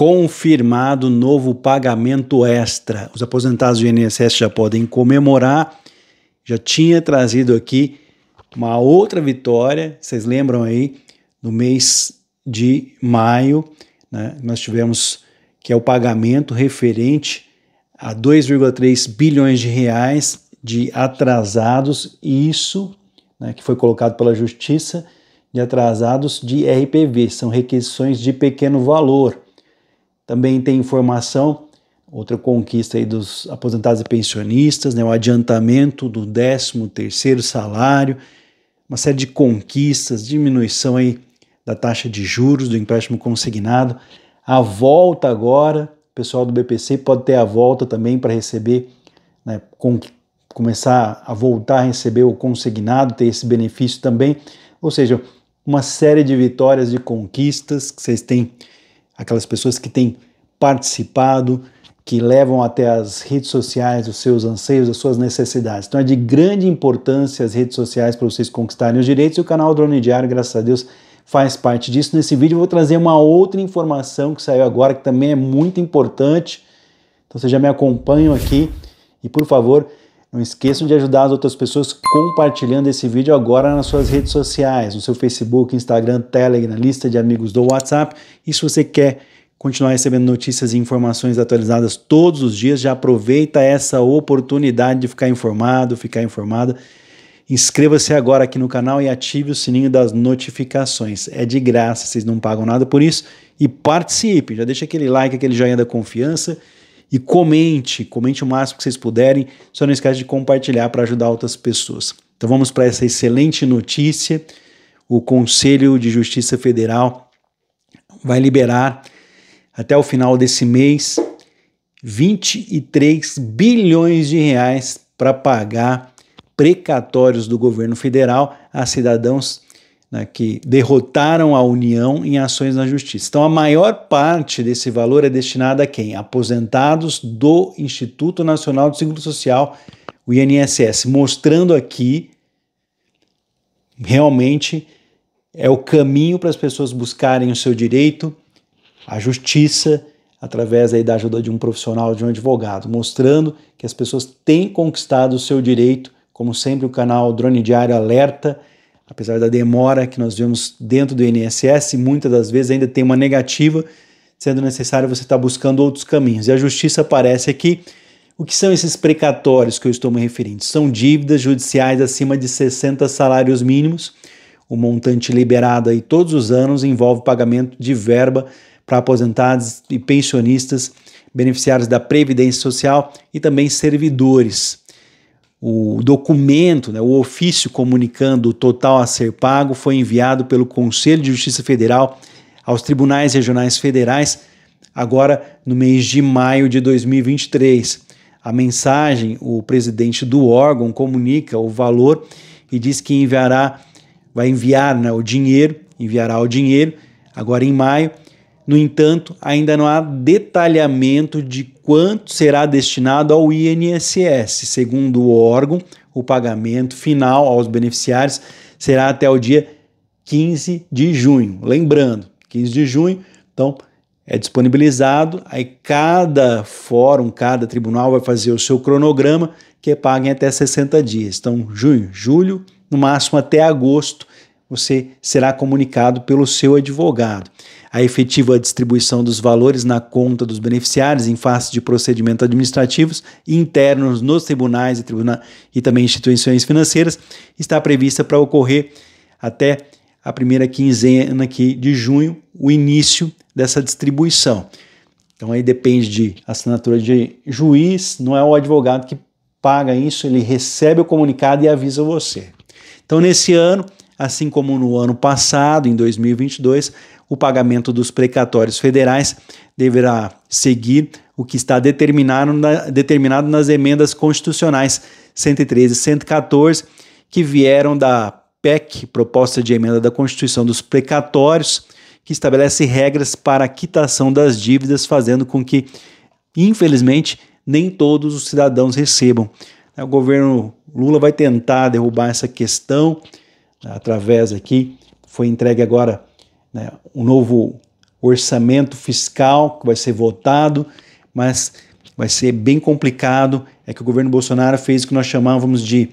confirmado novo pagamento extra. Os aposentados do INSS já podem comemorar. Já tinha trazido aqui uma outra vitória, vocês lembram aí, no mês de maio, né, nós tivemos que é o pagamento referente a 2,3 bilhões de reais de atrasados, isso né, que foi colocado pela Justiça, de atrasados de RPV, são requisições de pequeno valor. Também tem informação, outra conquista aí dos aposentados e pensionistas, né, o adiantamento do 13º salário, uma série de conquistas, diminuição aí da taxa de juros do empréstimo consignado, a volta agora, o pessoal do BPC pode ter a volta também para receber, né, com, começar a voltar a receber o consignado, ter esse benefício também, ou seja, uma série de vitórias, de conquistas que vocês têm aquelas pessoas que têm participado, que levam até as redes sociais os seus anseios, as suas necessidades. Então é de grande importância as redes sociais para vocês conquistarem os direitos e o canal Drone Diário, graças a Deus, faz parte disso. Nesse vídeo eu vou trazer uma outra informação que saiu agora que também é muito importante. Então vocês já me acompanham aqui e por favor, não esqueçam de ajudar as outras pessoas compartilhando esse vídeo agora nas suas redes sociais, no seu Facebook, Instagram, Telegram, lista de amigos do WhatsApp. E se você quer continuar recebendo notícias e informações atualizadas todos os dias, já aproveita essa oportunidade de ficar informado, ficar informada. Inscreva-se agora aqui no canal e ative o sininho das notificações. É de graça, vocês não pagam nada por isso. E participe, já deixa aquele like, aquele joinha da confiança e comente, comente o máximo que vocês puderem. Só não esquece de compartilhar para ajudar outras pessoas. Então vamos para essa excelente notícia. O Conselho de Justiça Federal vai liberar até o final desse mês 23 bilhões de reais para pagar precatórios do governo federal a cidadãos né, que derrotaram a União em ações na justiça. Então, a maior parte desse valor é destinada a quem? Aposentados do Instituto Nacional de Seguro Social, o INSS, mostrando aqui realmente é o caminho para as pessoas buscarem o seu direito, a justiça, através aí da ajuda de um profissional, de um advogado, mostrando que as pessoas têm conquistado o seu direito. Como sempre, o canal Drone Diário alerta apesar da demora que nós vemos dentro do INSS, muitas das vezes ainda tem uma negativa, sendo necessário você estar tá buscando outros caminhos. E a justiça aparece aqui. O que são esses precatórios que eu estou me referindo? São dívidas judiciais acima de 60 salários mínimos. O montante liberado aí todos os anos envolve pagamento de verba para aposentados e pensionistas, beneficiários da Previdência Social e também servidores o documento, né, o ofício comunicando o total a ser pago foi enviado pelo Conselho de Justiça Federal aos tribunais regionais federais agora no mês de maio de 2023. A mensagem, o presidente do órgão comunica o valor e diz que enviará, vai enviar né, o dinheiro, enviará o dinheiro agora em maio no entanto, ainda não há detalhamento de quanto será destinado ao INSS. Segundo o órgão, o pagamento final aos beneficiários será até o dia 15 de junho. Lembrando, 15 de junho, então é disponibilizado, aí cada fórum, cada tribunal vai fazer o seu cronograma que é pago em até 60 dias. Então, junho, julho, no máximo até agosto você será comunicado pelo seu advogado. A efetiva distribuição dos valores na conta dos beneficiários em face de procedimentos administrativos internos nos tribunais e, tribuna e também instituições financeiras está prevista para ocorrer até a primeira quinzena aqui de junho, o início dessa distribuição. Então aí depende de assinatura de juiz, não é o advogado que paga isso, ele recebe o comunicado e avisa você. Então nesse ano assim como no ano passado, em 2022, o pagamento dos precatórios federais deverá seguir o que está determinado, na, determinado nas emendas constitucionais 113 e 114, que vieram da PEC, Proposta de Emenda da Constituição dos Precatórios, que estabelece regras para a quitação das dívidas, fazendo com que, infelizmente, nem todos os cidadãos recebam. O governo Lula vai tentar derrubar essa questão, através aqui, foi entregue agora né, um novo orçamento fiscal que vai ser votado, mas vai ser bem complicado. É que o governo Bolsonaro fez o que nós chamávamos de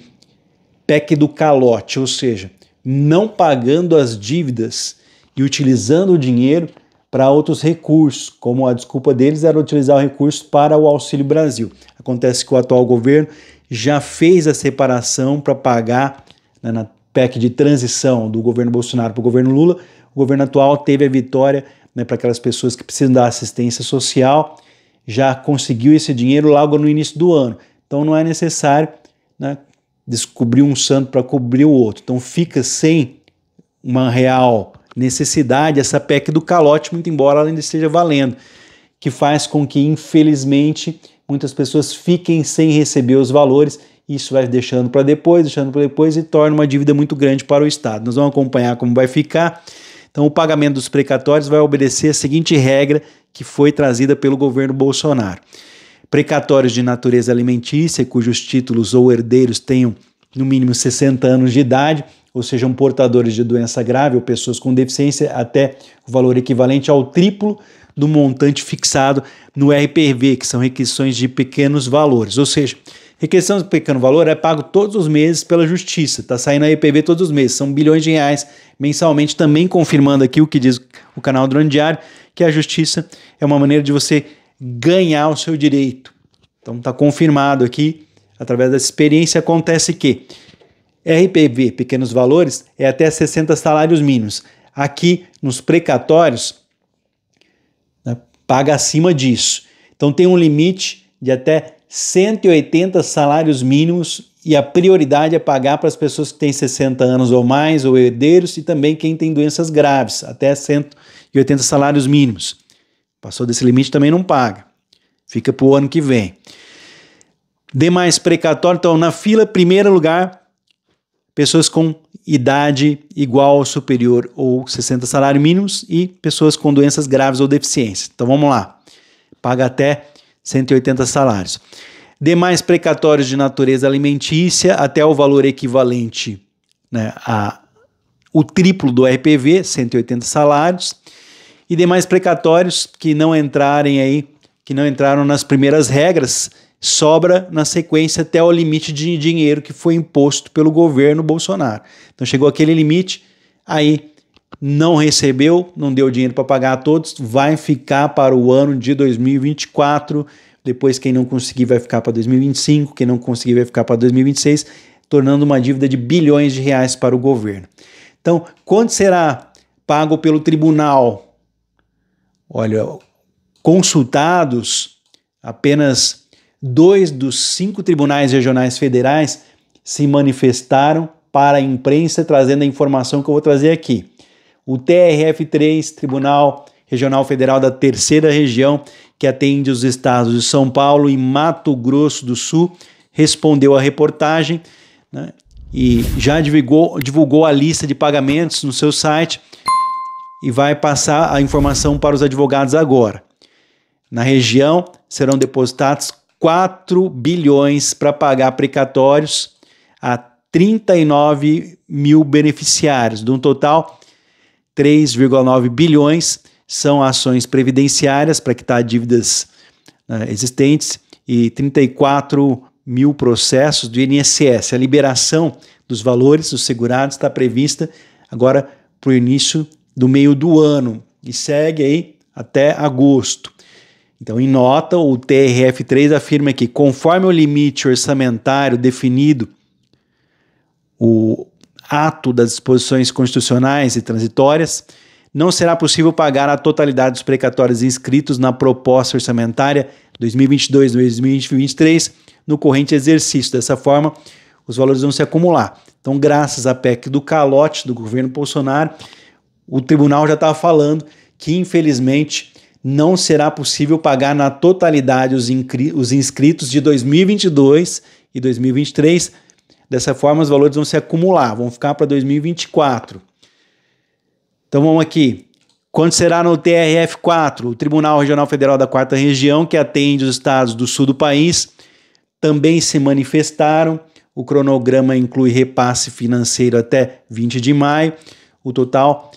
PEC do calote, ou seja, não pagando as dívidas e utilizando o dinheiro para outros recursos, como a desculpa deles era utilizar o recurso para o Auxílio Brasil. Acontece que o atual governo já fez a separação para pagar né, na PEC de transição do governo Bolsonaro para o governo Lula, o governo atual teve a vitória né, para aquelas pessoas que precisam da assistência social, já conseguiu esse dinheiro logo no início do ano. Então não é necessário né, descobrir um santo para cobrir o outro. Então fica sem uma real necessidade essa PEC do calote, muito embora ela ainda esteja valendo, que faz com que, infelizmente, muitas pessoas fiquem sem receber os valores isso vai deixando para depois, deixando para depois e torna uma dívida muito grande para o Estado. Nós vamos acompanhar como vai ficar. Então, o pagamento dos precatórios vai obedecer a seguinte regra que foi trazida pelo governo Bolsonaro: precatórios de natureza alimentícia, cujos títulos ou herdeiros tenham no mínimo 60 anos de idade, ou sejam portadores de doença grave ou pessoas com deficiência, até o valor equivalente ao triplo do montante fixado no RPV, que são requisições de pequenos valores. Ou seja, Requisição de pequeno valor é pago todos os meses pela Justiça, está saindo a EPV todos os meses, são bilhões de reais mensalmente, também confirmando aqui o que diz o canal Drone Diário, que a Justiça é uma maneira de você ganhar o seu direito. Então está confirmado aqui, através dessa experiência, acontece que RPV, pequenos valores, é até 60 salários mínimos. Aqui, nos precatórios, né, paga acima disso. Então tem um limite de até 180 salários mínimos e a prioridade é pagar para as pessoas que têm 60 anos ou mais, ou herdeiros, e também quem tem doenças graves, até 180 salários mínimos. Passou desse limite também não paga. Fica para o ano que vem. Demais precatório, então, na fila, primeiro lugar, pessoas com idade igual ou superior ou 60 salários mínimos e pessoas com doenças graves ou deficiência. Então vamos lá. Paga até 180 salários. Demais precatórios de natureza alimentícia, até o valor equivalente né, a o triplo do RPV, 180 salários, e demais precatórios que não entrarem aí, que não entraram nas primeiras regras, sobra na sequência até o limite de dinheiro que foi imposto pelo governo Bolsonaro. Então chegou aquele limite, aí não recebeu, não deu dinheiro para pagar a todos, vai ficar para o ano de 2024. Depois, quem não conseguir vai ficar para 2025, quem não conseguir vai ficar para 2026, tornando uma dívida de bilhões de reais para o governo. Então, quanto será pago pelo tribunal? Olha, consultados, apenas dois dos cinco tribunais regionais federais se manifestaram para a imprensa trazendo a informação que eu vou trazer aqui o TRF3, Tribunal Regional Federal da Terceira Região, que atende os estados de São Paulo e Mato Grosso do Sul, respondeu à reportagem né, e já divulgou, divulgou a lista de pagamentos no seu site e vai passar a informação para os advogados agora. Na região serão depositados 4 bilhões para pagar precatórios a 39 mil beneficiários, de um total 3,9 bilhões são ações previdenciárias para quitar dívidas uh, existentes e 34 mil processos do INSS. A liberação dos valores dos segurados está prevista agora para o início do meio do ano e segue aí até agosto. Então, em nota, o TRF3 afirma que, conforme o limite orçamentário definido, o ato das disposições constitucionais e transitórias, não será possível pagar a totalidade dos precatórios inscritos na proposta orçamentária 2022-2023 no corrente exercício. Dessa forma, os valores vão se acumular. Então, graças à PEC do calote do governo Bolsonaro, o tribunal já estava tá falando que, infelizmente, não será possível pagar na totalidade os, os inscritos de 2022 e 2023 Dessa forma, os valores vão se acumular, vão ficar para 2024. Então vamos aqui. Quando será no TRF4, o Tribunal Regional Federal da Quarta Região, que atende os estados do sul do país, também se manifestaram. O cronograma inclui repasse financeiro até 20 de maio. O total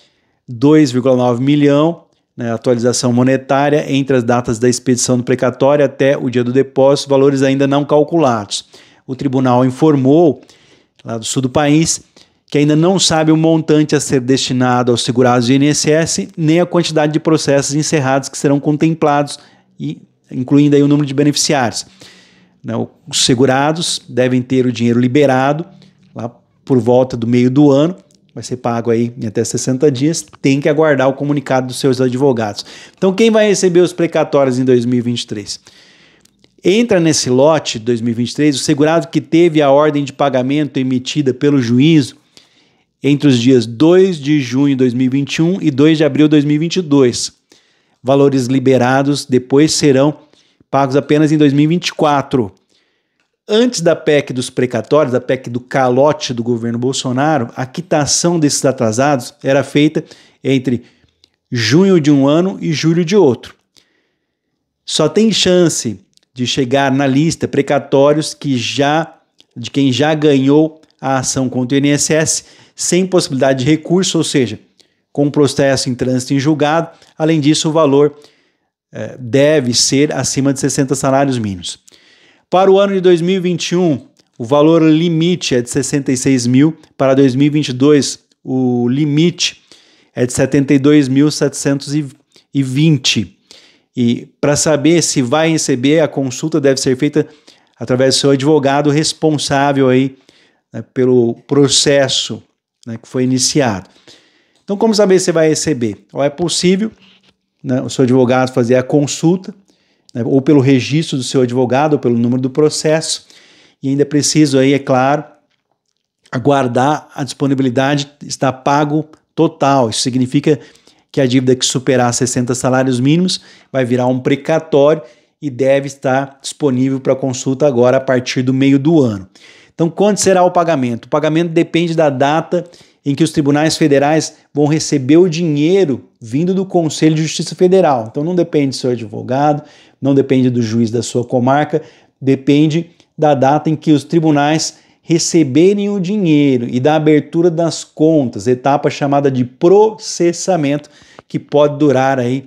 2,9 milhão, né, atualização monetária entre as datas da expedição do precatório até o dia do depósito, valores ainda não calculados o tribunal informou, lá do sul do país, que ainda não sabe o montante a ser destinado aos segurados do INSS, nem a quantidade de processos encerrados que serão contemplados, e incluindo aí o número de beneficiários. Né, os segurados devem ter o dinheiro liberado lá por volta do meio do ano, vai ser pago aí em até 60 dias, tem que aguardar o comunicado dos seus advogados. Então, quem vai receber os precatórios em 2023? Entra nesse lote 2023 o segurado que teve a ordem de pagamento emitida pelo juízo entre os dias 2 de junho de 2021 e 2 de abril de 2022. Valores liberados depois serão pagos apenas em 2024. Antes da PEC dos precatórios, da PEC do calote do governo Bolsonaro, a quitação desses atrasados era feita entre junho de um ano e julho de outro. Só tem chance de chegar na lista precatórios que já de quem já ganhou a ação contra o INSS sem possibilidade de recurso, ou seja, com o processo em trânsito em julgado. Além disso, o valor eh, deve ser acima de 60 salários mínimos. Para o ano de 2021, o valor limite é de 66 mil. Para 2022, o limite é de 72.720. E para saber se vai receber, a consulta deve ser feita através do seu advogado responsável aí né, pelo processo né, que foi iniciado. Então, como saber se vai receber? Ou é possível né, o seu advogado fazer a consulta, né, ou pelo registro do seu advogado, ou pelo número do processo, e ainda preciso aí, é claro, aguardar a disponibilidade está pago total. Isso significa que a dívida que superar 60 salários mínimos vai virar um precatório e deve estar disponível para consulta agora a partir do meio do ano. Então, quando será o pagamento? O pagamento depende da data em que os tribunais federais vão receber o dinheiro vindo do Conselho de Justiça Federal. Então, não depende do seu advogado, não depende do juiz da sua comarca, depende da data em que os tribunais receberem o dinheiro e da abertura das contas, etapa chamada de processamento, que pode durar aí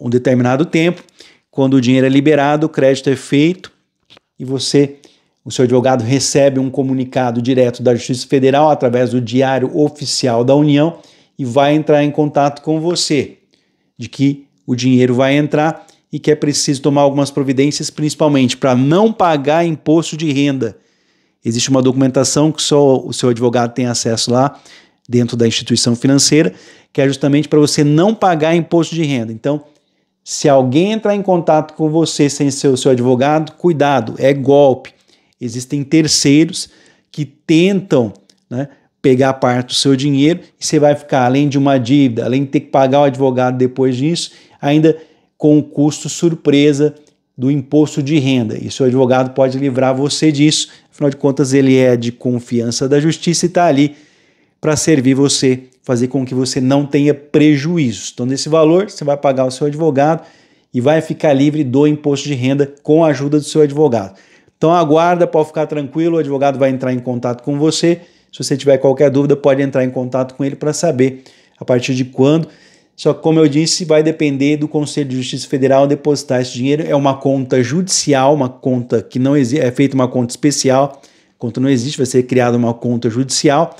um determinado tempo. Quando o dinheiro é liberado, o crédito é feito e você, o seu advogado, recebe um comunicado direto da Justiça Federal através do Diário Oficial da União e vai entrar em contato com você de que o dinheiro vai entrar e que é preciso tomar algumas providências, principalmente para não pagar imposto de renda Existe uma documentação que só o seu advogado tem acesso lá dentro da instituição financeira, que é justamente para você não pagar imposto de renda. Então, se alguém entrar em contato com você sem ser o seu advogado, cuidado, é golpe. Existem terceiros que tentam né, pegar parte do seu dinheiro e você vai ficar, além de uma dívida, além de ter que pagar o advogado depois disso, ainda com o custo surpresa do imposto de renda. E seu advogado pode livrar você disso Afinal de contas, ele é de confiança da justiça e está ali para servir você, fazer com que você não tenha prejuízos. Então, desse valor, você vai pagar o seu advogado e vai ficar livre do imposto de renda com a ajuda do seu advogado. Então, aguarda, pode ficar tranquilo, o advogado vai entrar em contato com você. Se você tiver qualquer dúvida, pode entrar em contato com ele para saber a partir de quando só que, como eu disse, vai depender do Conselho de Justiça Federal depositar esse dinheiro. É uma conta judicial, uma conta que não existe, é feita uma conta especial. A conta não existe, vai ser criada uma conta judicial,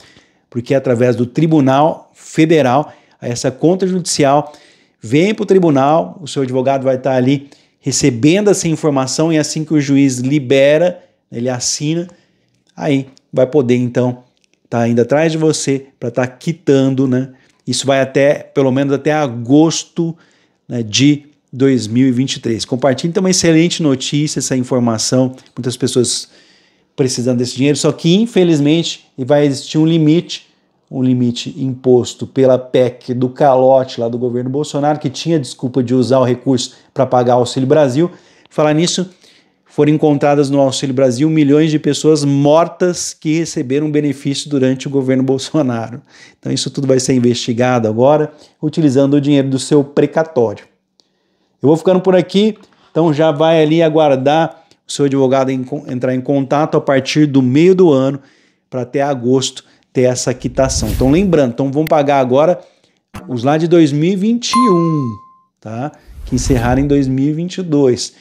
porque é através do Tribunal Federal, essa conta judicial vem para o tribunal, o seu advogado vai estar tá ali recebendo essa informação e assim que o juiz libera, ele assina, aí vai poder então estar tá indo atrás de você para estar tá quitando, né? Isso vai até, pelo menos até agosto né, de 2023. Compartilhe então uma excelente notícia, essa informação. Muitas pessoas precisando desse dinheiro, só que infelizmente vai existir um limite, um limite imposto pela PEC do calote lá do governo Bolsonaro, que tinha desculpa de usar o recurso para pagar o Auxílio Brasil. Falar nisso, foram encontradas no Auxílio Brasil milhões de pessoas mortas que receberam benefício durante o governo Bolsonaro. Então, isso tudo vai ser investigado agora, utilizando o dinheiro do seu precatório. Eu vou ficando por aqui, então já vai ali aguardar o seu advogado em, entrar em contato a partir do meio do ano para até agosto ter essa quitação. Então, lembrando, então vão pagar agora os lá de 2021, tá? Que encerraram em 2022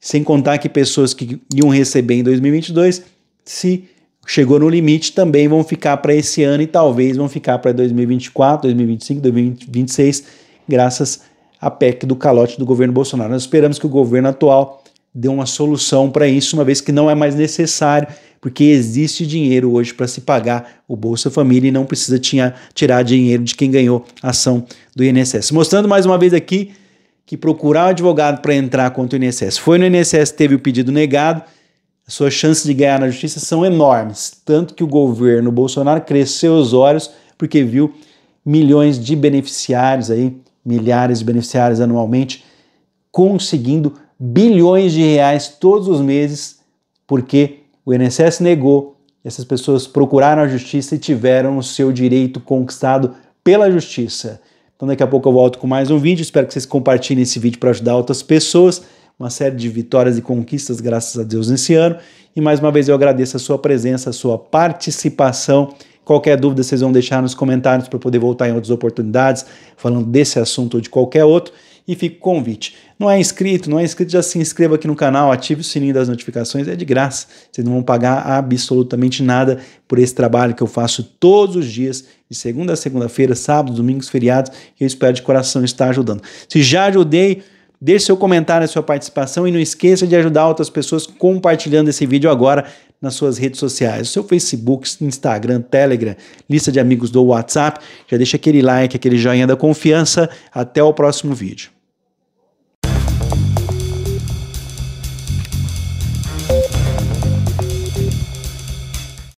sem contar que pessoas que iam receber em 2022, se chegou no limite, também vão ficar para esse ano e talvez vão ficar para 2024, 2025, 2026, graças à PEC do calote do governo Bolsonaro. Nós esperamos que o governo atual dê uma solução para isso, uma vez que não é mais necessário, porque existe dinheiro hoje para se pagar o Bolsa Família e não precisa tinha, tirar dinheiro de quem ganhou a ação do INSS. Mostrando mais uma vez aqui que procurar um advogado para entrar contra o INSS foi no INSS, teve o pedido negado, as suas chances de ganhar na justiça são enormes. Tanto que o governo Bolsonaro cresceu os olhos porque viu milhões de beneficiários aí, milhares de beneficiários anualmente, conseguindo bilhões de reais todos os meses, porque o INSS negou, essas pessoas procuraram a justiça e tiveram o seu direito conquistado pela justiça. Então daqui a pouco eu volto com mais um vídeo. Espero que vocês compartilhem esse vídeo para ajudar outras pessoas. Uma série de vitórias e conquistas, graças a Deus, nesse ano. E mais uma vez eu agradeço a sua presença, a sua participação. Qualquer dúvida vocês vão deixar nos comentários para poder voltar em outras oportunidades, falando desse assunto ou de qualquer outro. E fica o convite. Não é inscrito, não é inscrito, já se inscreva aqui no canal, ative o sininho das notificações, é de graça. Vocês não vão pagar absolutamente nada por esse trabalho que eu faço todos os dias, de segunda a segunda-feira, sábados, domingos, feriados, eu espero de coração estar ajudando. Se já ajudei, Deixe seu comentário, sua participação e não esqueça de ajudar outras pessoas compartilhando esse vídeo agora nas suas redes sociais, seu Facebook, Instagram, Telegram, lista de amigos do WhatsApp. Já deixa aquele like, aquele joinha da confiança. Até o próximo vídeo.